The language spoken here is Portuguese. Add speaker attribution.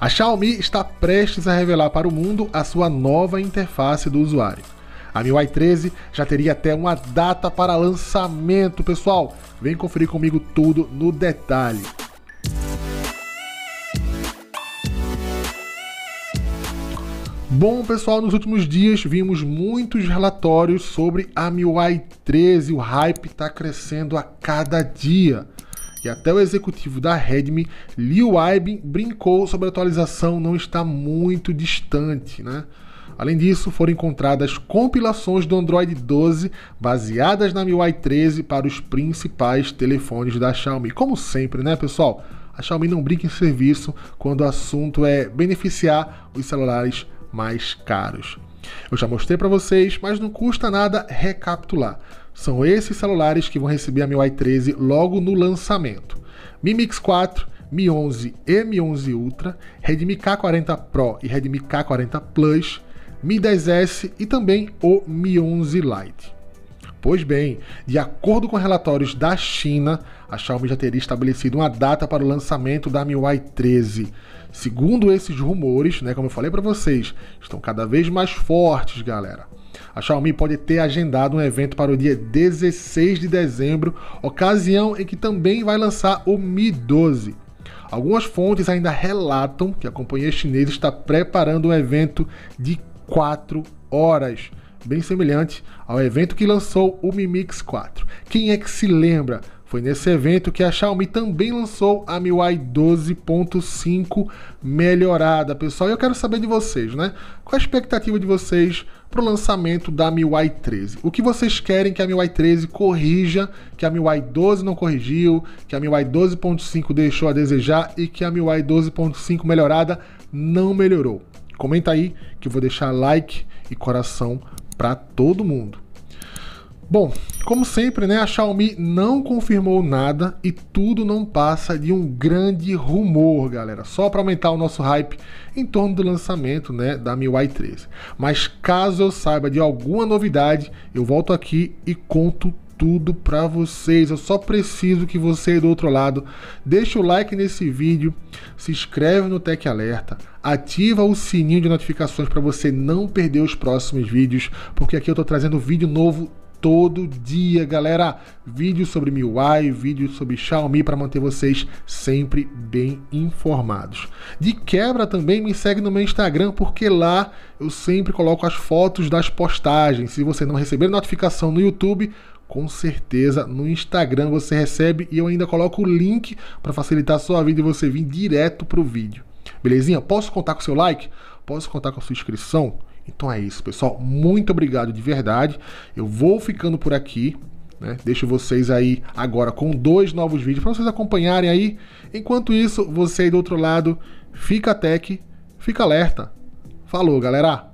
Speaker 1: A Xiaomi está prestes a revelar para o mundo a sua nova interface do usuário. A MIUI 13 já teria até uma data para lançamento, pessoal. Vem conferir comigo tudo no detalhe. Bom, pessoal, nos últimos dias vimos muitos relatórios sobre a MIUI 13. O hype está crescendo a cada dia. E até o executivo da Redmi, Liu Aibin, brincou sobre a atualização não está muito distante, né? Além disso, foram encontradas compilações do Android 12 baseadas na MIUI 13 para os principais telefones da Xiaomi. Como sempre, né, pessoal? A Xiaomi não brinca em serviço quando o assunto é beneficiar os celulares mais caros. Eu já mostrei para vocês, mas não custa nada recapitular. São esses celulares que vão receber a MIUI 13 logo no lançamento. Mi Mix 4, Mi 11 e Mi 11 Ultra, Redmi K40 Pro e Redmi K40 Plus, Mi 10S e também o Mi 11 Lite. Pois bem, de acordo com relatórios da China, a Xiaomi já teria estabelecido uma data para o lançamento da MIUI 13. Segundo esses rumores, né, como eu falei para vocês, estão cada vez mais fortes, galera. A Xiaomi pode ter agendado um evento para o dia 16 de dezembro, ocasião em que também vai lançar o Mi 12. Algumas fontes ainda relatam que a companhia chinesa está preparando um evento de 4 horas bem semelhante ao evento que lançou o Mi Mix 4. Quem é que se lembra? Foi nesse evento que a Xiaomi também lançou a MIUI 12.5 melhorada, pessoal. E eu quero saber de vocês, né? Qual a expectativa de vocês para o lançamento da MIUI 13? O que vocês querem que a MIUI 13 corrija, que a MIUI 12 não corrigiu, que a MIUI 12.5 deixou a desejar e que a MIUI 12.5 melhorada não melhorou? Comenta aí que eu vou deixar like e coração para todo mundo. Bom, como sempre, né, a Xiaomi não confirmou nada e tudo não passa de um grande rumor, galera, só para aumentar o nosso hype em torno do lançamento, né, da MIUI 13. Mas caso eu saiba de alguma novidade, eu volto aqui e conto tudo para vocês. Eu só preciso que você do outro lado deixe o like nesse vídeo, se inscreve no Tech Alerta, ativa o sininho de notificações para você não perder os próximos vídeos, porque aqui eu estou trazendo vídeo novo todo dia, galera. Vídeo sobre MIUI, vídeo sobre Xiaomi para manter vocês sempre bem informados. De quebra também me segue no meu Instagram, porque lá eu sempre coloco as fotos das postagens. Se você não receber notificação no YouTube, com certeza no Instagram você recebe e eu ainda coloco o link para facilitar a sua vida e você vir direto pro vídeo. Belezinha? Posso contar com o seu like? Posso contar com a sua inscrição? Então é isso, pessoal. Muito obrigado de verdade. Eu vou ficando por aqui. Né? Deixo vocês aí agora com dois novos vídeos para vocês acompanharem aí. Enquanto isso, você aí do outro lado, fica tech, fica alerta. Falou, galera!